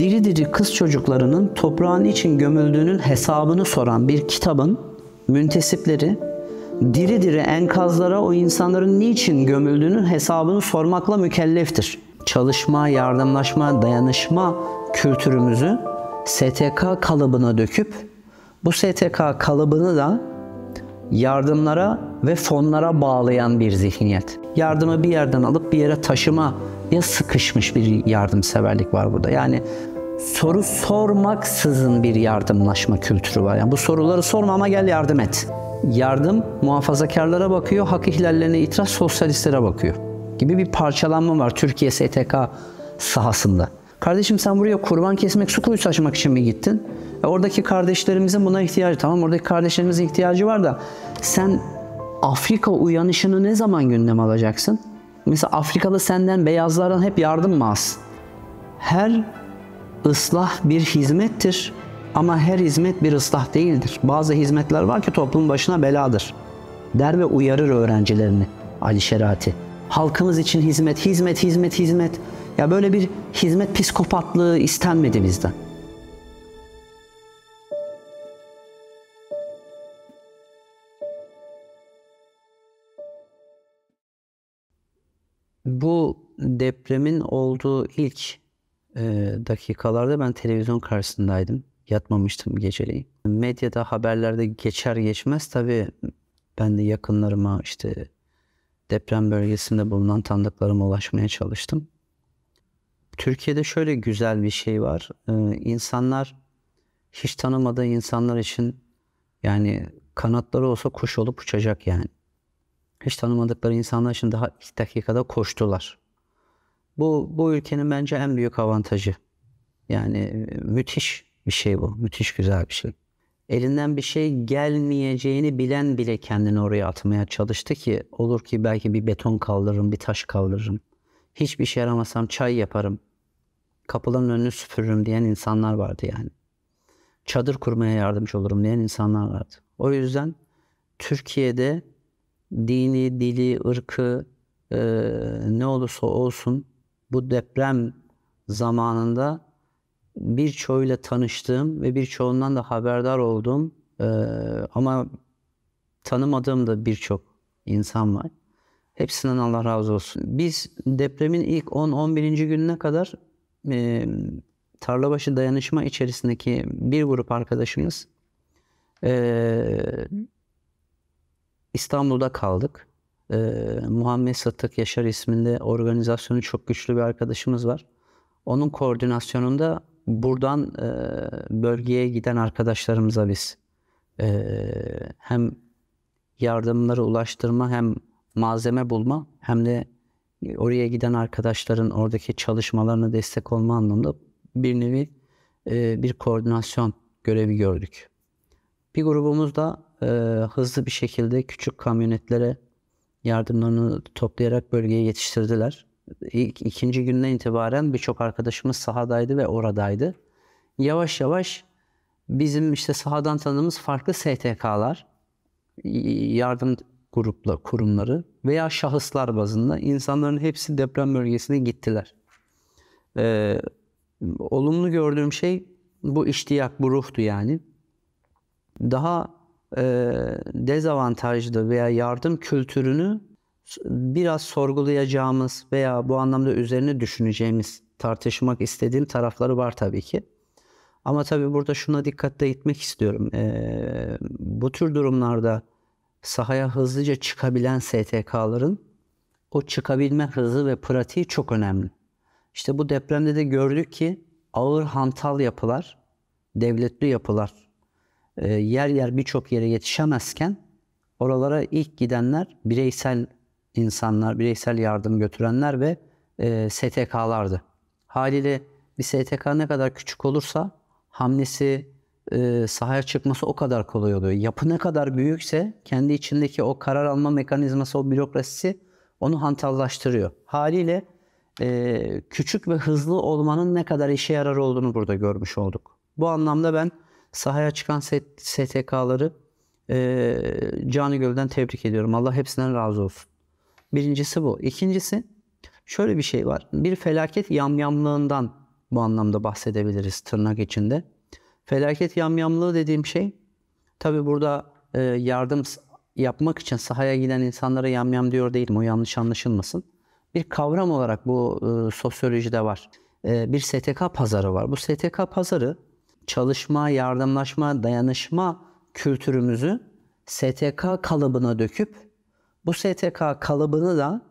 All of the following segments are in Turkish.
diri diri kız çocuklarının toprağın için gömüldüğünün hesabını soran bir kitabın müntesipleri diri diri enkazlara o insanların niçin gömüldüğünün hesabını sormakla mükelleftir. Çalışma, yardımlaşma, dayanışma kültürümüzü STK kalıbına döküp bu STK kalıbını da yardımlara ve fonlara bağlayan bir zihniyet. Yardımı bir yerden alıp bir yere taşıma ya sıkışmış bir yardımseverlik var burada. Yani soru sormaksızın bir yardımlaşma kültürü var. Yani bu soruları sorma ama gel yardım et. Yardım muhafazakarlara bakıyor, hak ihlallerine itiraz sosyalistlere bakıyor gibi bir parçalanma var Türkiye STK sahasında. Kardeşim sen buraya kurban kesmek, su kuyusu açmak için mi gittin? E oradaki kardeşlerimizin buna ihtiyacı, tamam oradaki kardeşlerimizin ihtiyacı var da sen Afrika uyanışını ne zaman gündeme alacaksın? Mesela Afrikalı senden beyazlardan hep yardım mı az? Her ıslah bir hizmettir ama her hizmet bir ıslah değildir. Bazı hizmetler var ki toplum başına beladır. Der ve uyarır öğrencilerini Ali Şerati. Halkımız için hizmet, hizmet, hizmet, hizmet. Ya böyle bir hizmet psikopatlığı istenmedi bizden. bu depremin olduğu ilk e, dakikalarda ben televizyon karşısındaydım. Yatmamıştım geceleyin. Medyada haberlerde geçer geçmez tabii ben de yakınlarıma işte deprem bölgesinde bulunan tanıdıklarıma ulaşmaya çalıştım. Türkiye'de şöyle güzel bir şey var. Ee, insanlar hiç tanımadığı insanlar için yani kanatları olsa kuş olup uçacak yani hiç tanımadıkları insanlar için daha ilk dakikada koştular. Bu, bu ülkenin bence en büyük avantajı. Yani e, müthiş bir şey bu. Müthiş güzel bir şey. Elinden bir şey gelmeyeceğini bilen bile kendini oraya atmaya çalıştı ki olur ki belki bir beton kaldırırım, bir taş kaldırırım. Hiçbir şey yaramasam çay yaparım. Kapıların önünü süpürürüm diyen insanlar vardı yani. Çadır kurmaya yardımcı olurum diyen insanlar vardı. O yüzden Türkiye'de dini, dili, ırkı e, ne olursa olsun bu deprem zamanında birçoğuyla tanıştığım ve birçoğundan da haberdar olduğum e, ama tanımadığım da birçok insan var. Hepsinden Allah razı olsun. Biz depremin ilk 10-11. gününe kadar e, Tarlabaşı Dayanışma içerisindeki bir grup arkadaşımız e, İstanbul'da kaldık. Ee, Muhammed Satık Yaşar isminde organizasyonu çok güçlü bir arkadaşımız var. Onun koordinasyonunda buradan e, bölgeye giden arkadaşlarımıza biz e, hem yardımları ulaştırma hem malzeme bulma hem de oraya giden arkadaşların oradaki çalışmalarına destek olma anlamında bir nevi e, bir koordinasyon görevi gördük. Bir grubumuz da e, hızlı bir şekilde küçük kamyonetlere yardımlarını toplayarak bölgeye yetiştirdiler. İlk, ikinci günden itibaren birçok arkadaşımız sahadaydı ve oradaydı. Yavaş yavaş bizim işte sahadan tanıdığımız farklı STK'lar, yardım grupla kurumları veya şahıslar bazında insanların hepsi deprem bölgesine gittiler. Ee, olumlu gördüğüm şey bu iştiyak, bu ruhtu yani. Daha e, dezavantajlı veya yardım kültürünü biraz sorgulayacağımız veya bu anlamda üzerine düşüneceğimiz, tartışmak istediğim tarafları var tabii ki. Ama tabii burada şuna dikkatle gitmek istiyorum. E, bu tür durumlarda sahaya hızlıca çıkabilen STK'ların o çıkabilme hızı ve pratiği çok önemli. İşte bu depremde de gördük ki ağır hantal yapılar, devletli yapılar e, yer yer birçok yere yetişemezken oralara ilk gidenler bireysel insanlar, bireysel yardım götürenler ve e, STK'lardı. Haliyle bir STK ne kadar küçük olursa hamlesi, e, sahaya çıkması o kadar kolay oluyor. Yapı ne kadar büyükse kendi içindeki o karar alma mekanizması, o bürokrasisi onu hantallaştırıyor. Haliyle küçük ve hızlı olmanın ne kadar işe yarar olduğunu burada görmüş olduk. Bu anlamda ben sahaya çıkan STK'ları e, canı gölden tebrik ediyorum. Allah hepsinden razı olsun. Birincisi bu. İkincisi şöyle bir şey var. Bir felaket yamyamlığından bu anlamda bahsedebiliriz tırnak içinde. Felaket yamyamlığı dediğim şey tabi burada yardım yapmak için sahaya giden insanlara yamyam diyor değilim. O yanlış anlaşılmasın. Bir kavram olarak bu sosyolojide var. bir STK pazarı var. Bu STK pazarı çalışma, yardımlaşma, dayanışma kültürümüzü STK kalıbına döküp bu STK kalıbını da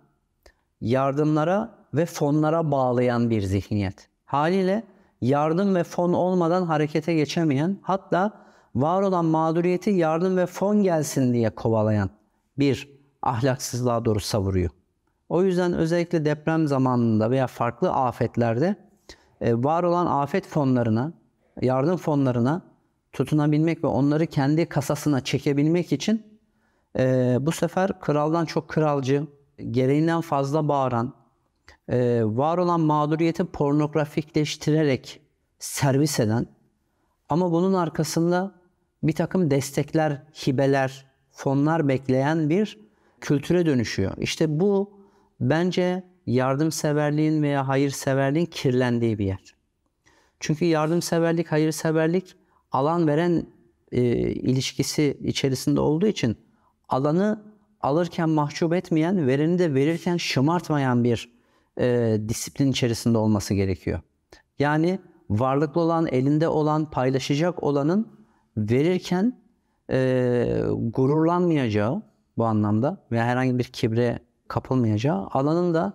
yardımlara ve fonlara bağlayan bir zihniyet. Haliyle yardım ve fon olmadan harekete geçemeyen, hatta var olan mağduriyeti yardım ve fon gelsin diye kovalayan bir ahlaksızlığa doğru savuruyor. O yüzden özellikle deprem zamanında veya farklı afetlerde e, var olan afet fonlarına yardım fonlarına tutunabilmek ve onları kendi kasasına çekebilmek için e, bu sefer kraldan çok kralcı, gereğinden fazla bağıran, e, var olan mağduriyeti pornografikleştirerek servis eden ama bunun arkasında bir takım destekler, hibeler, fonlar bekleyen bir kültüre dönüşüyor. İşte bu bence yardımseverliğin veya hayırseverliğin kirlendiği bir yer. Çünkü yardımseverlik, hayırseverlik alan veren e, ilişkisi içerisinde olduğu için alanı alırken mahcup etmeyen, vereni de verirken şımartmayan bir e, disiplin içerisinde olması gerekiyor. Yani varlıklı olan, elinde olan, paylaşacak olanın verirken e, gururlanmayacağı bu anlamda veya herhangi bir kibre kapılmayacağı, alanın da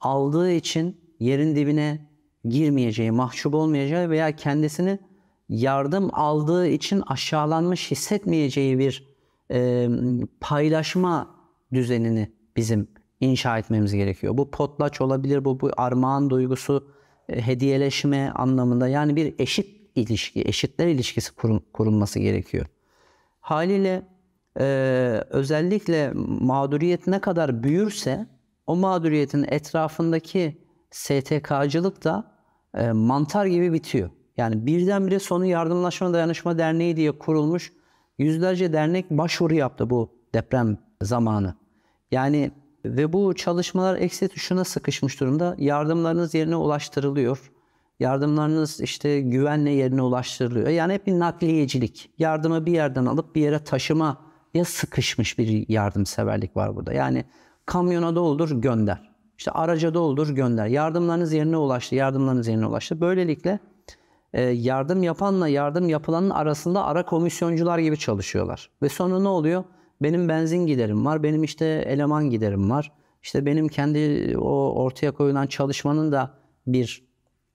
aldığı için yerin dibine girmeyeceği, mahcup olmayacağı veya kendisini yardım aldığı için aşağılanmış hissetmeyeceği bir e, paylaşma düzenini bizim inşa etmemiz gerekiyor. Bu potlaç olabilir, bu, bu armağan duygusu, e, hediyeleşme anlamında yani bir eşit ilişki, eşitler ilişkisi kurun, kurulması gerekiyor. Haliyle e, özellikle mağduriyet ne kadar büyürse o mağduriyetin etrafındaki STK'cılık da e, mantar gibi bitiyor. Yani birdenbire sonu Yardımlaşma Dayanışma Derneği diye kurulmuş yüzlerce dernek başvuru yaptı bu deprem zamanı. Yani ve bu çalışmalar eksi tuşuna sıkışmış durumda. Yardımlarınız yerine ulaştırılıyor. Yardımlarınız işte güvenle yerine ulaştırılıyor. Yani hep bir nakliyecilik. Yardımı bir yerden alıp bir yere taşıma ya sıkışmış bir yardımseverlik var burada. Yani kamyona doldur gönder. İşte araca doldur gönder. Yardımlarınız yerine ulaştı. Yardımlarınız yerine ulaştı. Böylelikle e, yardım yapanla yardım yapılanın arasında ara komisyoncular gibi çalışıyorlar. Ve sonra ne oluyor? Benim benzin giderim var. Benim işte eleman giderim var. İşte benim kendi o ortaya koyulan çalışmanın da bir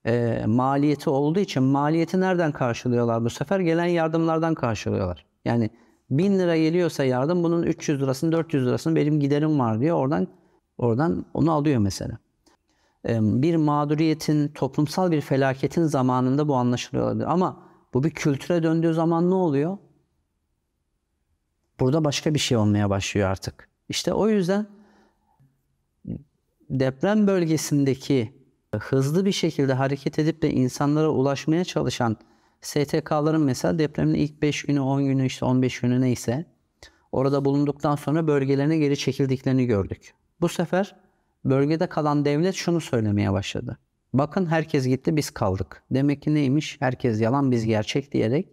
e, maliyeti olduğu için maliyeti nereden karşılıyorlar bu sefer? Gelen yardımlardan karşılıyorlar. Yani 1000 lira geliyorsa yardım bunun 300 lirasını 400 lirasını benim giderim var diye oradan Oradan onu alıyor mesela. Bir mağduriyetin, toplumsal bir felaketin zamanında bu anlaşılıyor olabilir. Ama bu bir kültüre döndüğü zaman ne oluyor? Burada başka bir şey olmaya başlıyor artık. İşte o yüzden deprem bölgesindeki hızlı bir şekilde hareket edip de insanlara ulaşmaya çalışan STK'ların mesela depremin ilk 5 günü, 10 günü, işte 15 günü neyse orada bulunduktan sonra bölgelerine geri çekildiklerini gördük. Bu sefer bölgede kalan devlet şunu söylemeye başladı. Bakın herkes gitti biz kaldık. Demek ki neymiş? Herkes yalan biz gerçek diyerek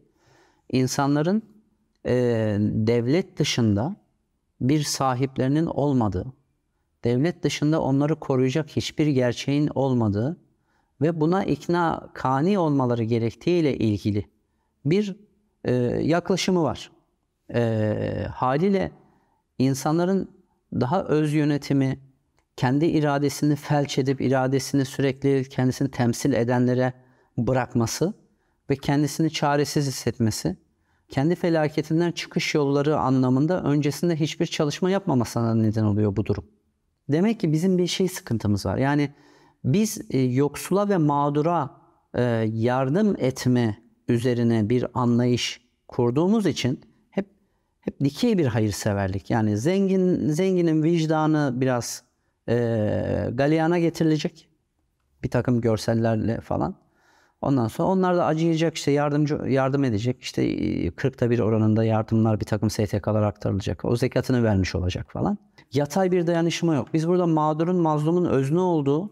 insanların e, devlet dışında bir sahiplerinin olmadığı, devlet dışında onları koruyacak hiçbir gerçeğin olmadığı ve buna ikna kani olmaları gerektiğiyle ilgili bir e, yaklaşımı var. E, haliyle insanların daha öz yönetimi, kendi iradesini felç edip iradesini sürekli kendisini temsil edenlere bırakması ve kendisini çaresiz hissetmesi, kendi felaketinden çıkış yolları anlamında öncesinde hiçbir çalışma yapmamasına neden oluyor bu durum. Demek ki bizim bir şey sıkıntımız var. Yani biz e, yoksula ve mağdura e, yardım etme üzerine bir anlayış kurduğumuz için hep dikey bir hayırseverlik. Yani zengin zenginin vicdanı biraz e, galeyana getirilecek. Bir takım görsellerle falan. Ondan sonra onlar da acıyacak işte yardımcı yardım edecek. İşte 40'ta bir oranında yardımlar bir takım STK'lara aktarılacak. O zekatını vermiş olacak falan. Yatay bir dayanışma yok. Biz burada mağdurun, mazlumun özne olduğu,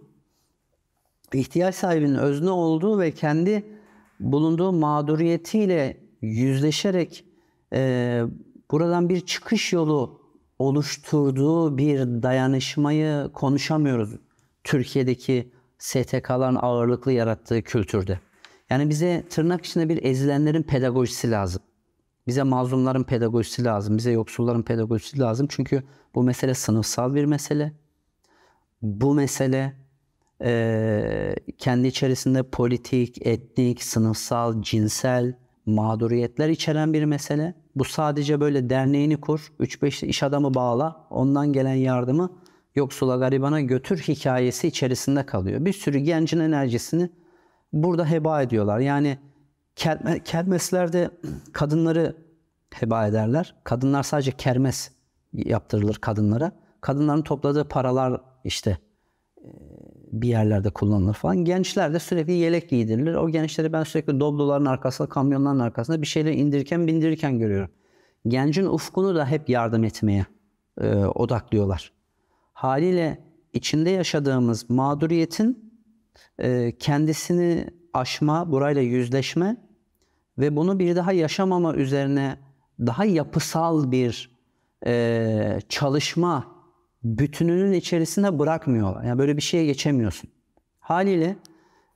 ihtiyaç sahibinin özne olduğu ve kendi bulunduğu mağduriyetiyle yüzleşerek e, buradan bir çıkış yolu oluşturduğu bir dayanışmayı konuşamıyoruz. Türkiye'deki STK'ların ağırlıklı yarattığı kültürde. Yani bize tırnak içinde bir ezilenlerin pedagojisi lazım. Bize mazlumların pedagojisi lazım. Bize yoksulların pedagojisi lazım. Çünkü bu mesele sınıfsal bir mesele. Bu mesele e, kendi içerisinde politik, etnik, sınıfsal, cinsel, mağduriyetler içeren bir mesele. Bu sadece böyle derneğini kur, 3-5 iş adamı bağla, ondan gelen yardımı yoksula garibana götür hikayesi içerisinde kalıyor. Bir sürü gencin enerjisini burada heba ediyorlar. Yani kerme, kermeslerde kadınları heba ederler. Kadınlar sadece kermes yaptırılır kadınlara. Kadınların topladığı paralar işte bir yerlerde kullanılır falan. Gençler de sürekli yelek giydirilir. O gençleri ben sürekli dobloların arkasında, kamyonların arkasında bir şeyleri indirirken, bindirirken görüyorum. Gencin ufkunu da hep yardım etmeye e, odaklıyorlar. Haliyle içinde yaşadığımız mağduriyetin e, kendisini aşma, burayla yüzleşme ve bunu bir daha yaşamama üzerine daha yapısal bir e, çalışma bütününün içerisinde bırakmıyorlar. Yani böyle bir şeye geçemiyorsun. Haliyle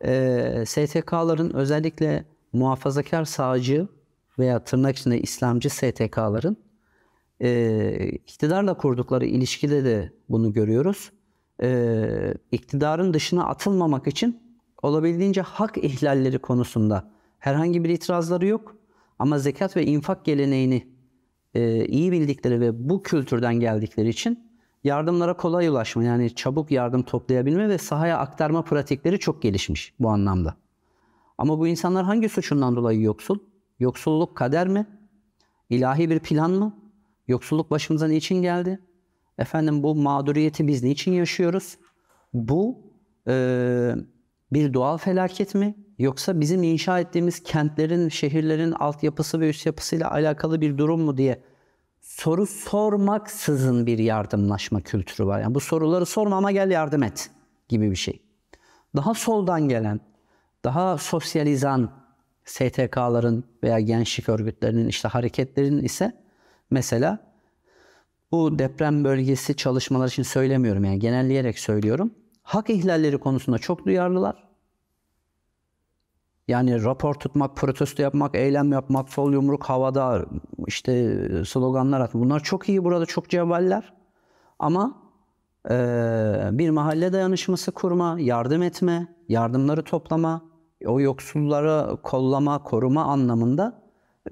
e, STK'ların özellikle muhafazakar sağcı veya tırnak içinde İslamcı STK'ların e, iktidarla kurdukları ilişkide de bunu görüyoruz. E, iktidarın dışına atılmamak için olabildiğince hak ihlalleri konusunda herhangi bir itirazları yok. Ama zekat ve infak geleneğini e, iyi bildikleri ve bu kültürden geldikleri için yardımlara kolay ulaşma yani çabuk yardım toplayabilme ve sahaya aktarma pratikleri çok gelişmiş bu anlamda. Ama bu insanlar hangi suçundan dolayı yoksul? Yoksulluk kader mi? İlahi bir plan mı? Yoksulluk başımıza niçin geldi? Efendim bu mağduriyeti biz niçin yaşıyoruz? Bu e, bir doğal felaket mi? Yoksa bizim inşa ettiğimiz kentlerin, şehirlerin altyapısı ve üst yapısıyla alakalı bir durum mu diye soru sormaksızın bir yardımlaşma kültürü var. Yani bu soruları sorma ama gel yardım et gibi bir şey. Daha soldan gelen, daha sosyalizan STK'ların veya gençlik örgütlerinin işte hareketlerinin ise mesela bu deprem bölgesi çalışmaları için söylemiyorum yani genelleyerek söylüyorum. Hak ihlalleri konusunda çok duyarlılar. Yani rapor tutmak, protesto yapmak, eylem yapmak, sol yumruk havada işte sloganlar atmak. Bunlar çok iyi burada çok cevaller. Ama e, bir mahalle dayanışması kurma, yardım etme, yardımları toplama, o yoksullara kollama, koruma anlamında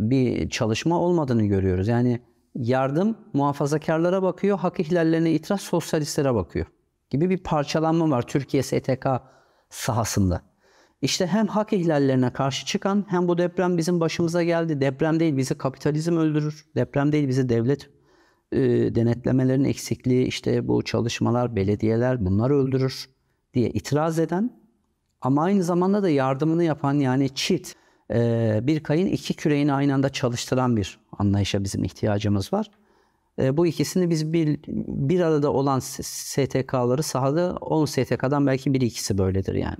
bir çalışma olmadığını görüyoruz. Yani yardım muhafazakarlara bakıyor, hak ihlallerine itiraz sosyalistlere bakıyor gibi bir parçalanma var Türkiye STK sahasında. İşte hem hak ihlallerine karşı çıkan hem bu deprem bizim başımıza geldi. Deprem değil bizi kapitalizm öldürür. Deprem değil bizi devlet e, denetlemelerin eksikliği işte bu çalışmalar, belediyeler bunlar öldürür diye itiraz eden ama aynı zamanda da yardımını yapan yani çit e, bir kayın iki küreğini aynı anda çalıştıran bir anlayışa bizim ihtiyacımız var. E, bu ikisini biz bir, bir arada olan STK'ları sahada 10 STK'dan belki bir ikisi böyledir yani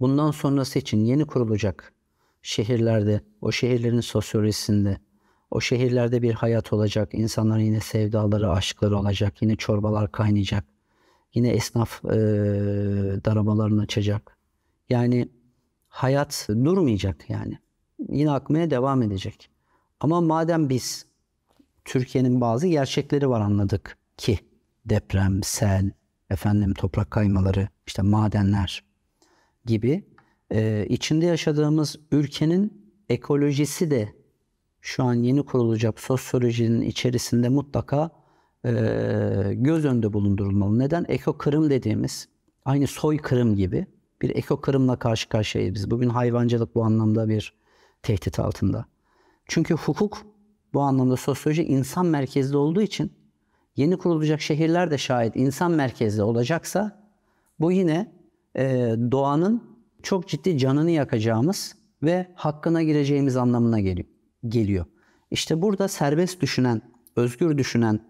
bundan sonrası için yeni kurulacak şehirlerde, o şehirlerin sosyolojisinde, o şehirlerde bir hayat olacak. İnsanların yine sevdaları, aşkları olacak. Yine çorbalar kaynayacak. Yine esnaf e, darabalarını açacak. Yani hayat durmayacak yani. Yine akmaya devam edecek. Ama madem biz Türkiye'nin bazı gerçekleri var anladık ki deprem, sel, efendim toprak kaymaları, işte madenler, gibi e, içinde yaşadığımız ülkenin ekolojisi de şu an yeni kurulacak sosyolojinin içerisinde mutlaka e, göz önünde bulundurulmalı. Neden? Eko kırım dediğimiz aynı soy kırım gibi bir eko kırımla karşı karşıyayız biz. Bugün hayvancılık bu anlamda bir tehdit altında. Çünkü hukuk bu anlamda sosyoloji insan merkezli olduğu için yeni kurulacak şehirler de şayet insan merkezli olacaksa bu yine e, doğanın çok ciddi canını yakacağımız ve hakkına gireceğimiz anlamına geliyor. İşte burada serbest düşünen, özgür düşünen,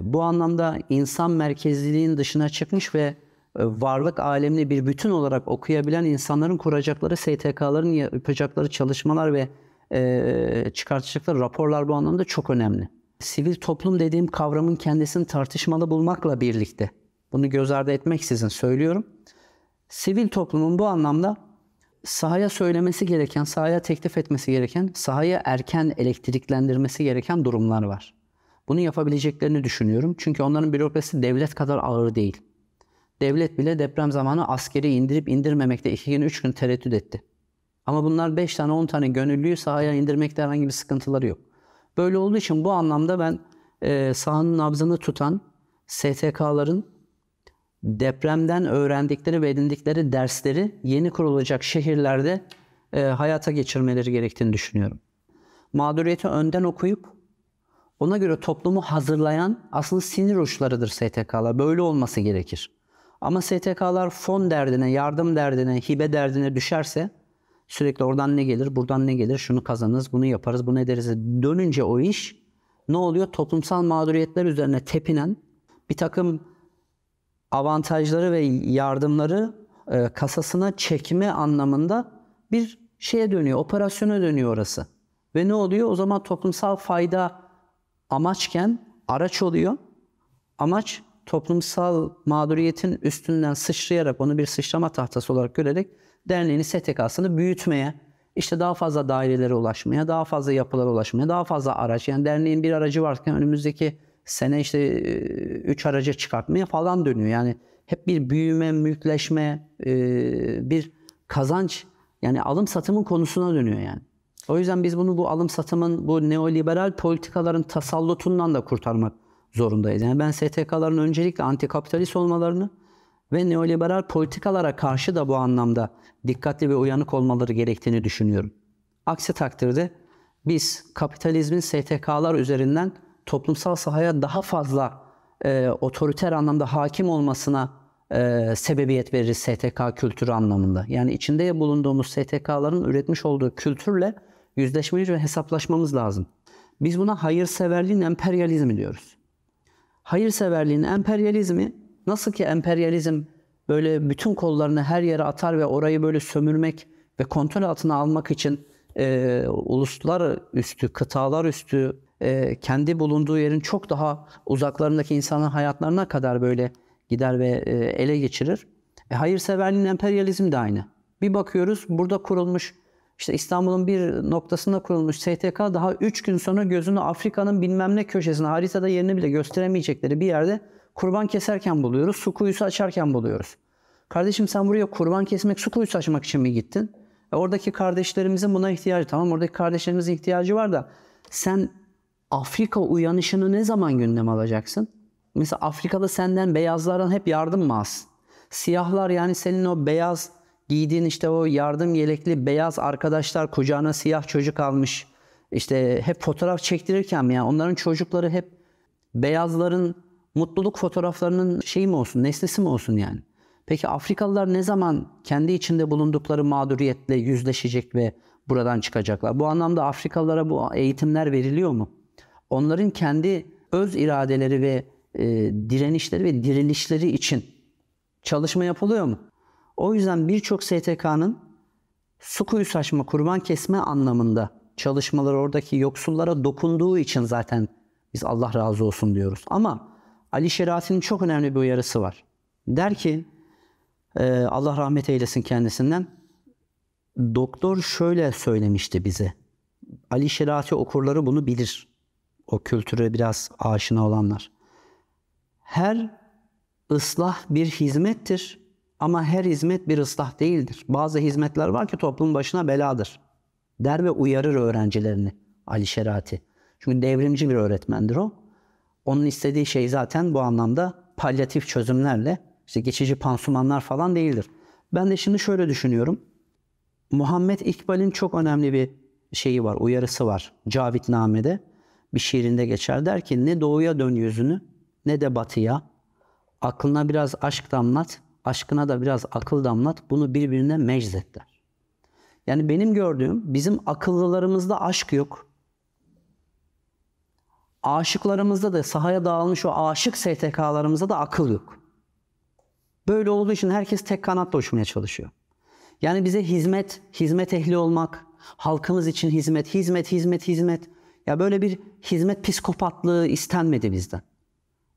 bu anlamda insan merkezliliğin dışına çıkmış ve e, varlık alemini bir bütün olarak okuyabilen insanların kuracakları STK'ların yapacakları çalışmalar ve e, çıkartacakları raporlar bu anlamda çok önemli. Sivil toplum dediğim kavramın kendisini tartışmalı bulmakla birlikte bunu göz ardı etmeksizin söylüyorum sivil toplumun bu anlamda sahaya söylemesi gereken, sahaya teklif etmesi gereken, sahaya erken elektriklendirmesi gereken durumlar var. Bunu yapabileceklerini düşünüyorum. Çünkü onların bürokrasi devlet kadar ağır değil. Devlet bile deprem zamanı askeri indirip indirmemekte 2 gün 3 gün tereddüt etti. Ama bunlar 5 tane 10 tane gönüllüyü sahaya indirmekte herhangi bir sıkıntıları yok. Böyle olduğu için bu anlamda ben e, sahanın nabzını tutan STK'ların depremden öğrendikleri ve edindikleri dersleri yeni kurulacak şehirlerde e, hayata geçirmeleri gerektiğini düşünüyorum. Mağduriyeti önden okuyup ona göre toplumu hazırlayan aslında sinir uçlarıdır STK'lar. Böyle olması gerekir. Ama STK'lar fon derdine, yardım derdine, hibe derdine düşerse sürekli oradan ne gelir, buradan ne gelir, şunu kazanırız, bunu yaparız, bunu ederiz. Dönünce o iş ne oluyor? Toplumsal mağduriyetler üzerine tepinen bir takım avantajları ve yardımları e, kasasına çekme anlamında bir şeye dönüyor, operasyona dönüyor orası. Ve ne oluyor? O zaman toplumsal fayda amaçken araç oluyor. Amaç toplumsal mağduriyetin üstünden sıçrayarak onu bir sıçrama tahtası olarak görerek derneğini STK'sını büyütmeye, işte daha fazla dairelere ulaşmaya, daha fazla yapılara ulaşmaya, daha fazla araç. Yani derneğin bir aracı varken önümüzdeki sene işte 3 araca çıkartmaya falan dönüyor. Yani hep bir büyüme, mülkleşme, bir kazanç yani alım satımın konusuna dönüyor yani. O yüzden biz bunu bu alım satımın bu neoliberal politikaların tasallutundan da kurtarmak zorundayız. Yani ben STK'ların öncelikle antikapitalist olmalarını ve neoliberal politikalara karşı da bu anlamda dikkatli ve uyanık olmaları gerektiğini düşünüyorum. Aksi takdirde biz kapitalizmin STK'lar üzerinden toplumsal sahaya daha fazla e, otoriter anlamda hakim olmasına e, sebebiyet verir STK kültürü anlamında. Yani içinde bulunduğumuz STK'ların üretmiş olduğu kültürle yüzleşmemiz ve hesaplaşmamız lazım. Biz buna hayırseverliğin emperyalizmi diyoruz. Hayırseverliğin emperyalizmi nasıl ki emperyalizm böyle bütün kollarını her yere atar ve orayı böyle sömürmek ve kontrol altına almak için e, uluslar üstü, kıtalar üstü e, kendi bulunduğu yerin çok daha uzaklarındaki insanın hayatlarına kadar böyle gider ve e, ele geçirir. E, hayırseverliğin emperyalizm de aynı. Bir bakıyoruz burada kurulmuş işte İstanbul'un bir noktasında kurulmuş STK daha 3 gün sonra gözünü Afrika'nın bilmem ne köşesine haritada yerini bile gösteremeyecekleri bir yerde kurban keserken buluyoruz. Su kuyusu açarken buluyoruz. Kardeşim sen buraya kurban kesmek, su kuyusu açmak için mi gittin? E oradaki kardeşlerimizin buna ihtiyacı tamam oradaki kardeşlerimizin ihtiyacı var da sen Afrika uyanışını ne zaman gündem alacaksın? Mesela Afrika'da senden beyazlardan hep yardım mı alsın? Siyahlar yani senin o beyaz giydiğin işte o yardım yelekli beyaz arkadaşlar kucağına siyah çocuk almış. İşte hep fotoğraf çektirirken ya yani onların çocukları hep beyazların mutluluk fotoğraflarının şeyi mi olsun, nesnesi mi olsun yani? Peki Afrikalılar ne zaman kendi içinde bulundukları mağduriyetle yüzleşecek ve buradan çıkacaklar? Bu anlamda Afrikalılara bu eğitimler veriliyor mu? onların kendi öz iradeleri ve e, direnişleri ve dirilişleri için çalışma yapılıyor mu? O yüzden birçok STK'nın su kuyu saçma, kurban kesme anlamında çalışmaları oradaki yoksullara dokunduğu için zaten biz Allah razı olsun diyoruz. Ama Ali Şerafi'nin çok önemli bir uyarısı var. Der ki e, Allah rahmet eylesin kendisinden. Doktor şöyle söylemişti bize. Ali Şerafi okurları bunu bilir o kültüre biraz aşina olanlar. Her ıslah bir hizmettir ama her hizmet bir ıslah değildir. Bazı hizmetler var ki toplum başına beladır der ve uyarır öğrencilerini Ali Şerati. Çünkü devrimci bir öğretmendir o. Onun istediği şey zaten bu anlamda palyatif çözümlerle işte geçici pansumanlar falan değildir. Ben de şimdi şöyle düşünüyorum. Muhammed İkbal'in çok önemli bir şeyi var, uyarısı var Cavit Cavitname'de bir şiirinde geçer. Der ki ne doğuya dön yüzünü ne de batıya. Aklına biraz aşk damlat, aşkına da biraz akıl damlat. Bunu birbirine meczet der. Yani benim gördüğüm bizim akıllılarımızda aşk yok. Aşıklarımızda da sahaya dağılmış o aşık STK'larımızda da akıl yok. Böyle olduğu için herkes tek kanatla uçmaya çalışıyor. Yani bize hizmet, hizmet ehli olmak, halkımız için hizmet, hizmet, hizmet, hizmet. Ya böyle bir hizmet psikopatlığı istenmedi bizden.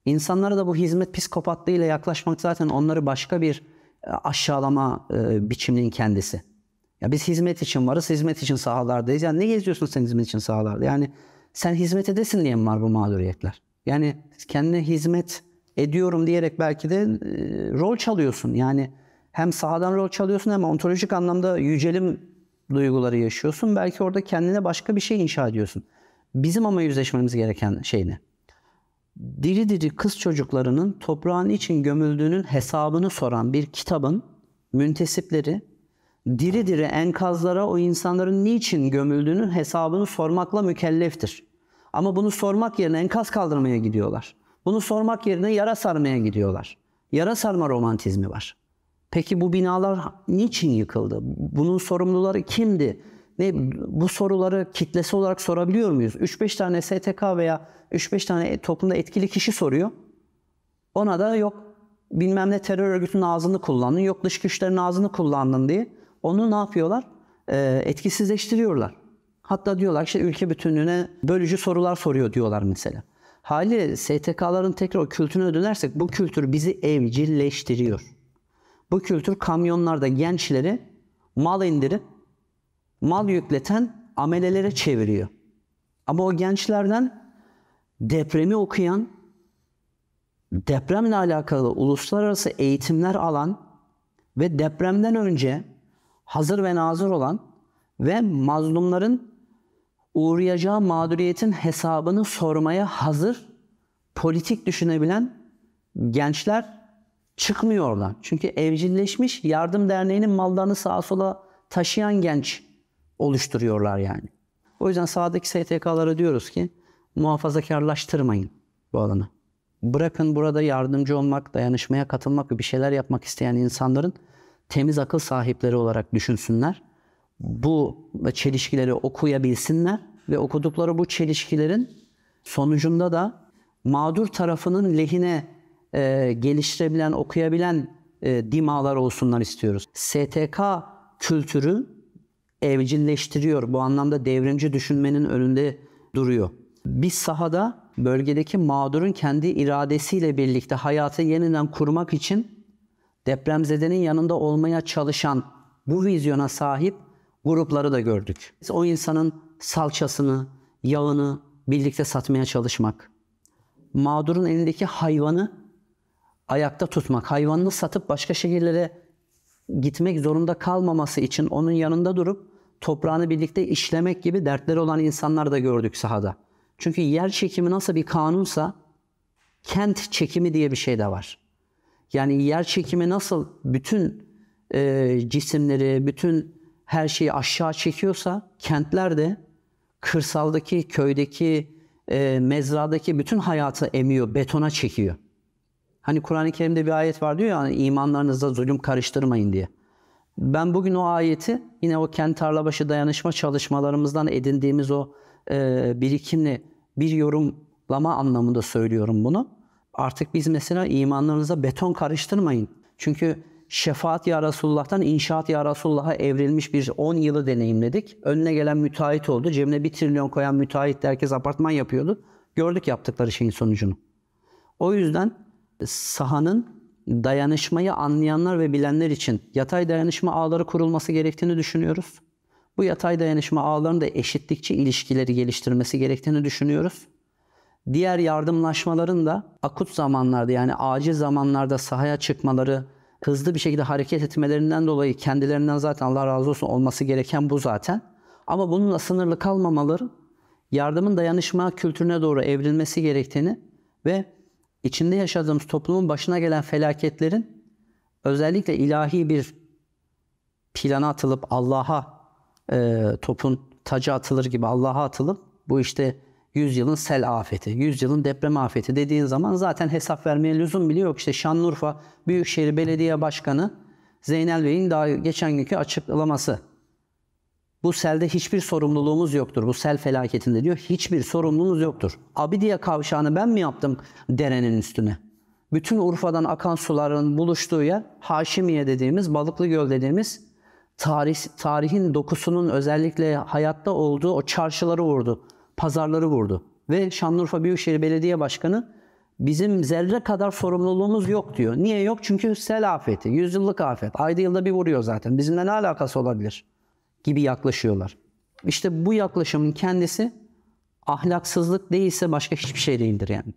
İnsanlara da bu hizmet psikopatlığıyla yaklaşmak zaten onları başka bir e, aşağılama e, biçiminin kendisi. Ya biz hizmet için varız, hizmet için sahalardayız. Yani ne geziyorsun sen hizmet için sahalarda? Yani sen hizmet edesin diye mi var bu mağduriyetler? Yani kendine hizmet ediyorum diyerek belki de e, rol çalıyorsun. Yani hem sahadan rol çalıyorsun hem ontolojik anlamda yücelim duyguları yaşıyorsun. Belki orada kendine başka bir şey inşa ediyorsun. Bizim ama yüzleşmemiz gereken şey ne? Diri diri kız çocuklarının toprağın için gömüldüğünün hesabını soran bir kitabın müntesipleri diri diri enkazlara o insanların niçin gömüldüğünün hesabını sormakla mükelleftir. Ama bunu sormak yerine enkaz kaldırmaya gidiyorlar. Bunu sormak yerine yara sarmaya gidiyorlar. Yara sarma romantizmi var. Peki bu binalar niçin yıkıldı? Bunun sorumluları kimdi? ne, bu soruları kitlesi olarak sorabiliyor muyuz? 3-5 tane STK veya 3-5 tane toplumda etkili kişi soruyor. Ona da yok bilmem ne terör örgütünün ağzını kullandın, yok dış güçlerin ağzını kullandın diye onu ne yapıyorlar? E, etkisizleştiriyorlar. Hatta diyorlar işte ülke bütünlüğüne bölücü sorular soruyor diyorlar mesela. Hali STK'ların tekrar o kültürüne dönersek bu kültür bizi evcilleştiriyor. Bu kültür kamyonlarda gençleri mal indirip mal yükleten amelelere çeviriyor. Ama o gençlerden depremi okuyan, depremle alakalı uluslararası eğitimler alan ve depremden önce hazır ve nazır olan ve mazlumların uğrayacağı mağduriyetin hesabını sormaya hazır politik düşünebilen gençler çıkmıyorlar. Çünkü evcilleşmiş yardım derneğinin mallarını sağa sola taşıyan genç oluşturuyorlar yani. O yüzden sağdaki STK'lara diyoruz ki muhafazakarlaştırmayın bu alanı. Bırakın burada yardımcı olmak, dayanışmaya katılmak ve bir şeyler yapmak isteyen insanların temiz akıl sahipleri olarak düşünsünler. Bu çelişkileri okuyabilsinler ve okudukları bu çelişkilerin sonucunda da mağdur tarafının lehine e, geliştirebilen, okuyabilen e, dimalar olsunlar istiyoruz. STK kültürü evcilleştiriyor. Bu anlamda devrimci düşünmenin önünde duruyor. Biz sahada bölgedeki mağdurun kendi iradesiyle birlikte hayatı yeniden kurmak için depremzedenin yanında olmaya çalışan bu vizyona sahip grupları da gördük. Biz o insanın salçasını, yağını birlikte satmaya çalışmak. Mağdurun elindeki hayvanı ayakta tutmak. Hayvanını satıp başka şehirlere gitmek zorunda kalmaması için onun yanında durup toprağını birlikte işlemek gibi dertleri olan insanlar da gördük sahada. Çünkü yer çekimi nasıl bir kanunsa kent çekimi diye bir şey de var. Yani yer çekimi nasıl bütün e, cisimleri, bütün her şeyi aşağı çekiyorsa kentler de kırsaldaki, köydeki, e, mezradaki bütün hayatı emiyor, betona çekiyor. Hani Kur'an-ı Kerim'de bir ayet var diyor ya hani imanlarınızda zulüm karıştırmayın diye. Ben bugün o ayeti yine o kent tarlabaşı dayanışma çalışmalarımızdan edindiğimiz o e, birikimli bir yorumlama anlamında söylüyorum bunu. Artık biz mesela imanlarınıza beton karıştırmayın. Çünkü şefaat ya Resulullah'tan inşaat ya Resulullah'a evrilmiş bir 10 yılı deneyimledik. Önüne gelen müteahhit oldu. Cebine bir trilyon koyan müteahhit herkes apartman yapıyordu. Gördük yaptıkları şeyin sonucunu. O yüzden sahanın dayanışmayı anlayanlar ve bilenler için yatay dayanışma ağları kurulması gerektiğini düşünüyoruz. Bu yatay dayanışma ağlarının da eşitlikçi ilişkileri geliştirmesi gerektiğini düşünüyoruz. Diğer yardımlaşmaların da akut zamanlarda yani acil zamanlarda sahaya çıkmaları, hızlı bir şekilde hareket etmelerinden dolayı kendilerinden zaten Allah razı olsun olması gereken bu zaten. Ama bununla sınırlı kalmamaları yardımın dayanışma kültürüne doğru evrilmesi gerektiğini ve içinde yaşadığımız toplumun başına gelen felaketlerin özellikle ilahi bir plana atılıp Allah'a e, topun tacı atılır gibi Allah'a atılıp bu işte yüzyılın sel afeti, yüzyılın deprem afeti dediğin zaman zaten hesap vermeye lüzum bile yok. İşte Şanlıurfa Büyükşehir Belediye Başkanı Zeynel Bey'in daha geçen günkü açıklaması. Bu selde hiçbir sorumluluğumuz yoktur. Bu sel felaketinde diyor hiçbir sorumluluğumuz yoktur. Abidiye kavşağını ben mi yaptım derenin üstüne? Bütün Urfa'dan akan suların buluştuğu yer Haşimiye dediğimiz, Balıklı Göl dediğimiz tarih, tarihin dokusunun özellikle hayatta olduğu o çarşıları vurdu, pazarları vurdu. Ve Şanlıurfa Büyükşehir Belediye Başkanı bizim zerre kadar sorumluluğumuz yok diyor. Niye yok? Çünkü sel afeti, yüzyıllık afet. Ayda yılda bir vuruyor zaten. Bizimle ne alakası olabilir? gibi yaklaşıyorlar. İşte bu yaklaşımın kendisi ahlaksızlık değilse başka hiçbir şey değildir yani.